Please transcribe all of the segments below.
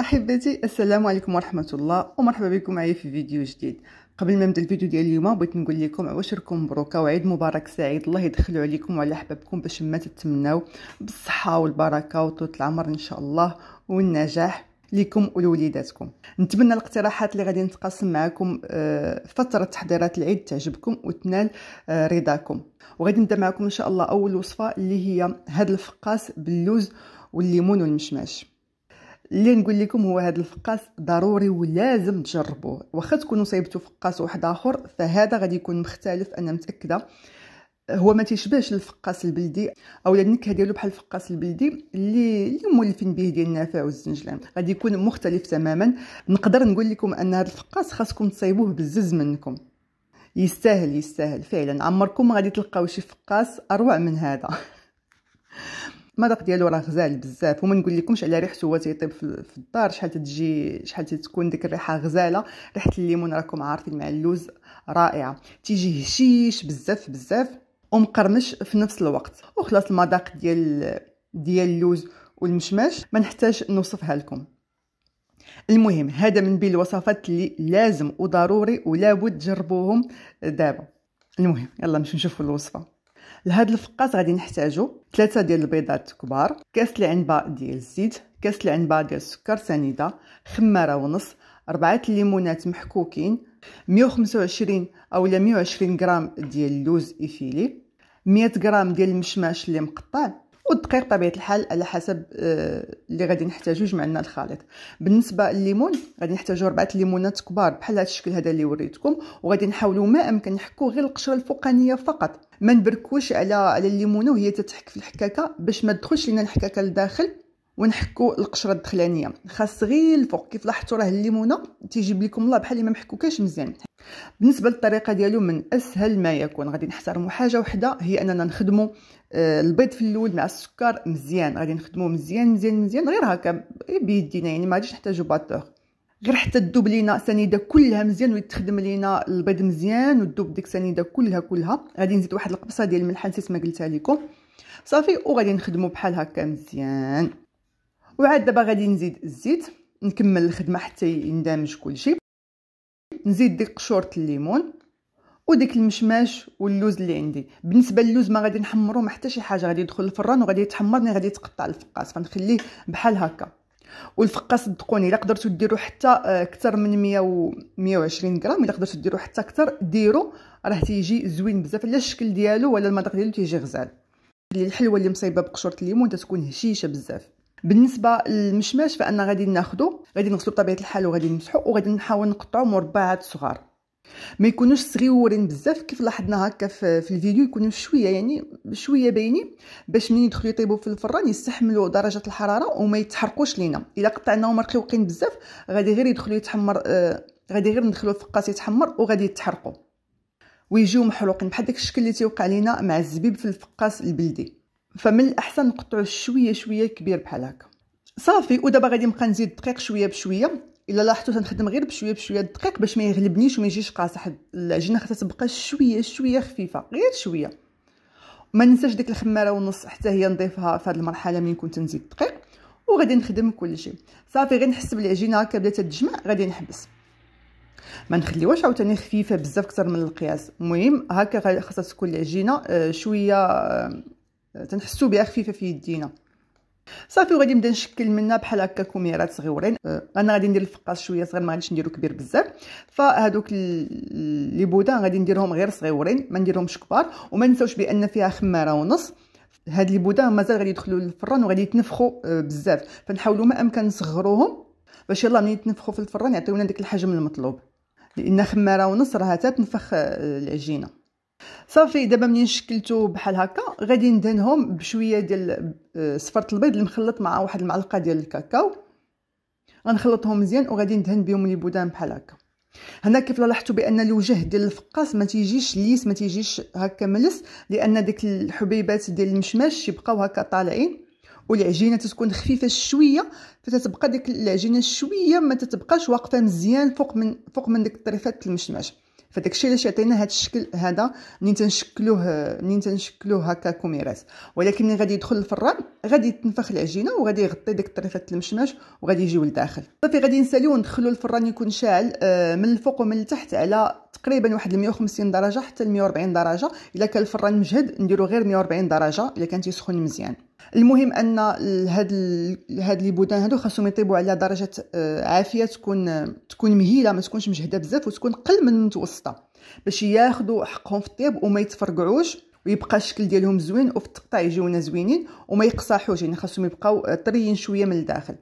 احبتي السلام عليكم ورحمه الله ومرحبا بكم معايا في فيديو جديد قبل ما نبدا الفيديو ديال اليوم بغيت نقول لكم عواشركم مبروكه وعيد مبارك سعيد الله يدخلو عليكم وعلى احبابكم باش ما تتمناو بالصحه والبركه وطول العمر ان شاء الله والنجاح لكم ولوليداتكم نتمنى الاقتراحات اللي غادي نتقاسم معكم آه، فترة تحضيرات العيد تعجبكم وتنال آه، رضاكم وغادي نبدا معكم ان شاء الله اول وصفه اللي هي هاد الفقاس باللوز والليمون والمشماش اللي نقول لكم هو هذا الفقاس ضروري ولازم تجربوه واخا تكونوا صايبتوا فقاس واحد اخر فهذا غادي يكون مختلف انا متاكده هو ما تيشبهش الفقاس البلدي او النكهه ديالو بحال الفقاس البلدي اللي اللي مولفين به ديال النافع والزنجلان غادي يكون مختلف تماما نقدر نقول لكم ان هذا الفقاس خاصكم تصايبوه بزز منكم يستاهل يستاهل فعلا عمركم ما غادي تلقاو شي فقاس اروع من هذا المذاق ديالو راه غزال بزاف وما نقول لكمش على ريحته هو تيطيب في الدار شحال تتجي شحال تتكون ديك الريحه غزاله ريحه الليمون راكم عارفين مع اللوز رائعه تيجي هشيش بزاف بزاف ومقرمش في نفس الوقت وخلاص المذاق ديال ديال اللوز والمشمش ما نحتاج نوصفها لكم المهم هذا من بين الوصفات اللي لازم وضروري ولا بد تجربوهم دابا المهم يلا نمشيو نشوفوا الوصفه لهاد الفقاس غادي نحتاجو ثلاثة ديال البيضات كبار كاس العنبه ديال الزيت كاس العنبه ديال السكر سنيده خماره ونص ربعة الليمونات محكوكين 125 اولا 120 غرام ديال اللوز افيلي 100 غرام ديال المشماش اللي مقطع والدقيق بطبيعه الحال على حسب آه، اللي غادي نحتاجو جمعنا الخليط بالنسبه لليمون غادي نحتاجو اربعه ليمونات كبار بحال هذا الشكل هذا اللي وريتكم وغادي نحاولوا ما امكن نحكو غير القشره الفوقانيه فقط ما نبركوش على على الليمونه وهي تتحك في الحكاكه باش ما تدخلش لينا الحكاكه لداخل ونحكو القشره الدخلانيه خاص غير الفوق كيف لاحظتوا راه الليمونه تيجيب لكم الله بحال ما محكوكاش مزيان بالنسبه للطريقه ديالو من اسهل ما يكون غادي نحترموا حاجه وحده هي اننا نخدموا آه، البيض في الاول مع السكر مزيان غادي نخدموا مزيان مزيان مزيان غير هكا بيدينا يعني ما غاديش نحتاجو باتور غير حتى تذوب لينا سنيده كلها مزيان ويتخدم لينا البيض مزيان وتذوب ديك السنيده كلها كلها غادي نزيد واحد القبصه ديال الملح نسيت ما قلتها لكم صافي وغادي نخدمو بحال هكا مزيان وعاد دابا غادي نزيد الزيت نكمل الخدمه حتى يندمج كلشي نزيد ديك قشورة الليمون وديك المشماش واللوز اللي عندي بالنسبه للوز ما غادي نحمرو ما حتى شي حاجه غادي يدخل الفران وغادي يتحمر غادي يتقطع الفقاس فنخليه بحال هكا والفقاس صدقوني الا قدرتو ديرو حتى اكثر آه، من 100 و 120 غرام الا قدرتو ديرو حتى اكثر ديرو راه تيجي زوين بزاف لا الشكل ديالو ولا المذاق ديالو تيجي غزال الحلوه اللي مصايبه بقشره الليمون تتكون هشيشه بزاف بالنسبه للمشماش فانا غادي ناخذو غادي نغسلو بطبيعه الحال وغادي نمسحو وغادي نحاول نقطعو مربعات صغار ما يكونوش صغيورين بزاف كيف لاحظنا هكا في, الفيديو يكونوا شويه يعني شويه باينين باش ملي يدخلوا يطيبوا في الفران يستحملوا درجه الحراره وما يتحرقوش لينا الا قطعناهم رقيقين بزاف غادي غير يدخلوا يتحمر آه غادي غير ندخلو في يتحمر وغادي يتحرقوا ويجيو محروقين بحال داك الشكل اللي تيوقع لينا مع الزبيب في الفقاس البلدي فمن الاحسن نقطعو شويه شويه كبير بحال هكا صافي ودابا غادي نبقى نزيد الدقيق شويه بشويه الا لاحظتوا تنخدم غير بشويه بشويه الدقيق باش ما يغلبنيش وما يجيش قاصح العجينه خاصها تبقى شويه شويه خفيفه غير شويه ما ننساش ديك الخماره ونص حتى هي نضيفها في هذه المرحله من كنت نزيد الدقيق وغادي نخدم كلشي صافي غير نحسب العجينه هكا بدات تجمع غادي نحبس ما نخليوهاش عاوتاني خفيفه بزاف اكثر من القياس المهم هكا خاصها تكون العجينه آه، شويه آه، تنحسو بها خفيفه في يدينا صافي وغادي نبدا نشكل منها بحال هكا كوميرات صغيورين آه، انا غادي ندير الفقاس شويه صغير ما غاديش نديرو كبير بزاف فهادوك لي بودان غادي نديرهم غير صغيورين ما نديرهمش كبار وما نساوش بان فيها خماره ونص هاد لي بودان مازال غادي يدخلوا للفران وغادي يتنفخوا آه، بزاف فنحاولوا ما امكن نصغروهم باش يلاه ملي يتنفخوا في الفران يعطيونا داك الحجم المطلوب لان خماره ونص راه تتنفخ آه، العجينه صافي دابا منين شكلتو بحال هكا غادي ندهنهم بشويه ديال آه، صفرة البيض المخلط مع واحد المعلقه ديال الكاكاو غنخلطهم مزيان وغادي ندهن بهم البودان بحال هكا هنا كيف لاحظتوا بان الوجه ديال الفقاس ما تيجيش ليس ما تيجيش هكا ملس لان ديك الحبيبات ديال المشماش يبقاو هكا طالعين والعجينه تتكون خفيفه شويه فتتبقى ديك العجينه شويه ما تتبقاش واقفه مزيان فوق من فوق من ديك الطريفات المشماش فداكشي علاش عطينا هذا الشكل هذا منين تنشكلوه منين تنشكلوه هكا كوميرات ولكن ملي غادي يدخل الفران غادي تنفخ العجينه وغادي يغطي ديك الطريفات المشمش وغادي يجيو لداخل صافي غادي نساليو وندخلو الفران يكون شاعل من الفوق ومن التحت على تقريبا واحد 150 درجه حتى 140 درجه الا كان الفران مجهد نديرو غير 140 درجه الا كان تيسخن مزيان المهم ان هاد هاد لي بودان هادو خاصهم يطيبوا على درجه آه، عافيه تكون تكون مهيله ما تكونش مجهده بزاف وتكون قل من المتوسطه باش ياخذوا حقهم في الطيب وما يتفرقعوش ويبقى الشكل ديالهم زوين وفي التقطاع يجيونا زوينين وما يقصحوش يعني خاصهم يبقاو طريين شويه من الداخل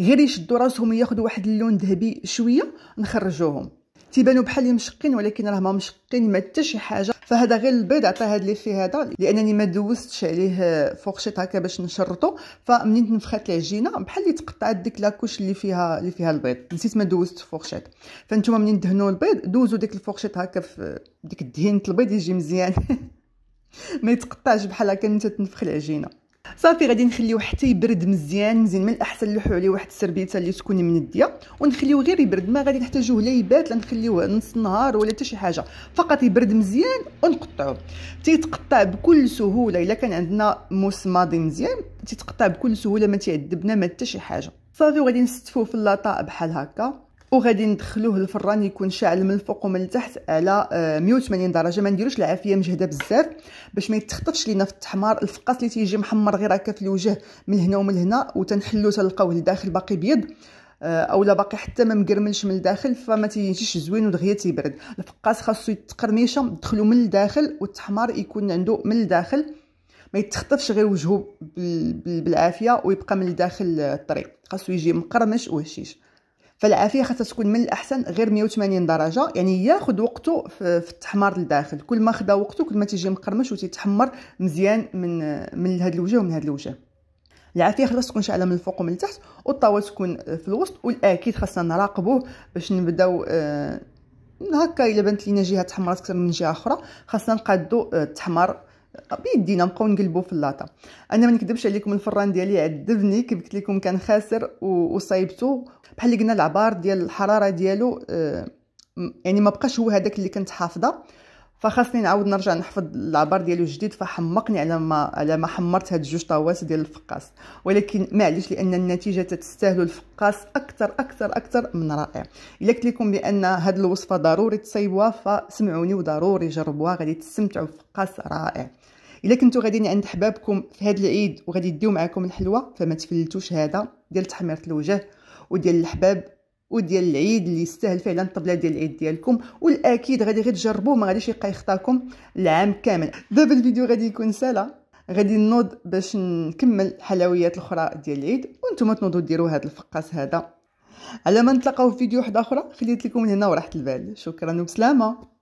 غير يشدوا راسهم ياخذوا واحد اللون ذهبي شويه نخرجوهم تيبانوا بحال مشقين ولكن راه ما مشقين ما حتى شي حاجه فهذا غير البيض عطى هذا ليفي هذا لانني ما دوزتش عليه فورشيط هكا باش نشرطو فمنين تنفخات العجينه بحال اللي تقطعت ديك لاكوش اللي فيها اللي فيها البيض نسيت ما دوزت فورشيط فانتوما منين دهنوا البيض دوزوا ديك الفورشيط هكا في ديك دهينه البيض يجي مزيان ما يتقطعش بحال هكا انت تنفخ العجينه صافي غادي نخليوه حتى يبرد مزيان مزيان من الاحسن نلوحو عليه واحد السربيته اللي تكون منديه ونخليوه غير يبرد ما غادي نحتاجوه لا يبات لا نخليوه نص نهار ولا حتى شي حاجه فقط يبرد مزيان ونقطعوه تيتقطع بكل سهوله الا كان عندنا موس ماضي مزيان تيتقطع بكل سهوله ما تعذبنا ما حتى شي حاجه صافي وغادي نستفوه في اللاطه بحال هكا وغادي ندخلوه الفران يكون شاعل من الفوق ومن التحت على 180 آه، درجه ما نديروش العافيه مجهده بزاف باش ما يتخطفش لينا في التحمار الفقاس اللي تيجي محمر غير هكا في الوجه من هنا ومن هنا وتنحلو تلقاوه لداخل باقي بيض آه، اولا باقي حتى ما مقرملش من الداخل فما تيجيش زوين ودغيا تيبرد الفقاس خاصو يتقرميشه دخلو من الداخل والتحمار يكون عنده من الداخل ما يتخطفش غير وجهه بالعافيه ويبقى من الداخل الطري خاصو يجي مقرمش وهشيش فالعافيه خاصها تكون من الاحسن غير 180 درجه يعني ياخذ وقته في التحمار لداخل كل ما خدا وقته كل ما تيجي مقرمش وتيتحمر مزيان من من هذا الوجه ومن هذا الوجه العافيه خاصها تكون شاعله من الفوق ومن التحت والطاوه تكون في الوسط والاكيد خاصنا نراقبوه باش نبداو آه، هكا الا بانت لينا جهه تحمرات اكثر من جهه اخرى خاصنا نقادو آه، التحمار بيدينا نبقاو نقلبو في اللاطا انا ما نكذبش عليكم الفران ديالي عذبني كيف قلت لكم كان خاسر وصايبتو بحال اللي قلنا العبار ديال الحراره ديالو آه، يعني ما بقاش هو هذاك اللي كنت حافظه فخاصني نعاود نرجع نحفظ العبار ديالو جديد فحمقني على ما على ما حمرت هاد جوج طواس ديال الفقاس ولكن معليش لان النتيجه تتستاهل الفقاس اكثر اكثر اكثر من رائع الا قلت لكم بان هاد الوصفه ضروري تصيبوها فسمعوني وضروري جربوها غادي تستمتعوا بفقاس رائع الا كنتو غاديين عند حبابكم في هاد العيد وغادي ديو معكم الحلوه فما تفلتوش هذا ديال تحميره الوجه وديال الحباب وديال العيد اللي يستاهل فعلا الطبله ديال العيد ديالكم والاكيد غادي غير تجربوه ما غاديش يبقى يخطاكم العام كامل دابا الفيديو غادي يكون سالا غادي نوض باش نكمل حلويات الاخرى ديال العيد وانتم تنوضوا ديروا هذا الفقاس هذا على ما نتلاقاو في فيديو واحد اخرى خليت لكم هنا وراحت البال شكرا وبسلامه